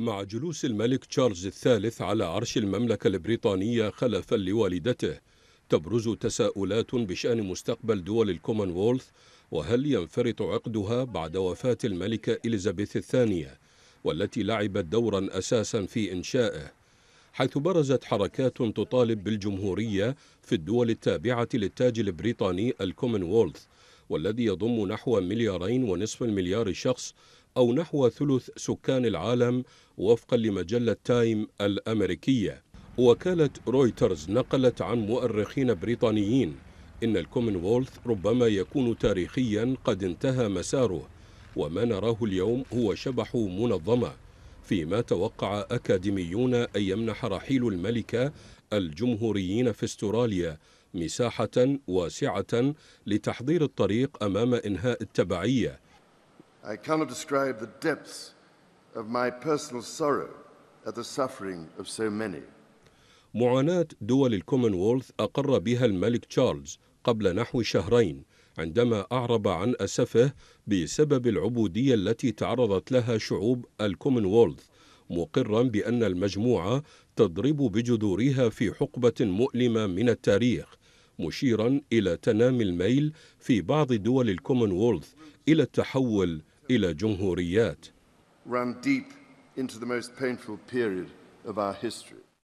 مع جلوس الملك تشارلز الثالث على عرش المملكة البريطانية خلفا لوالدته تبرز تساؤلات بشأن مستقبل دول الكومنولث وهل ينفرط عقدها بعد وفاة الملكة إليزابيث الثانية والتي لعبت دورا أساسا في إنشائه حيث برزت حركات تطالب بالجمهورية في الدول التابعة للتاج البريطاني الكومنولث والذي يضم نحو مليارين ونصف المليار شخص أو نحو ثلث سكان العالم وفقا لمجلة تايم الأمريكية وكالة رويترز نقلت عن مؤرخين بريطانيين إن الكومنولث ربما يكون تاريخيا قد انتهى مساره وما نراه اليوم هو شبح منظمة فيما توقع أكاديميون أن يمنح رحيل الملكة الجمهوريين في استراليا مساحة واسعة لتحضير الطريق أمام إنهاء التبعية. I cannot describe the depths of my personal sorrow at the suffering of so many. معاناة دول الكومنولث أقر بها الملك تشارلز قبل نحو شهرين عندما أعرب عن أسفه بسبب العبودية التي تعرضت لها شعوب الكومنولث مقرا بأن المجموعة تضرب بجذورها في حقبة مؤلمة من التاريخ مشيرا إلى تنامي الميل في بعض دول الكومنولث إلى التحول إلى جمهوريات.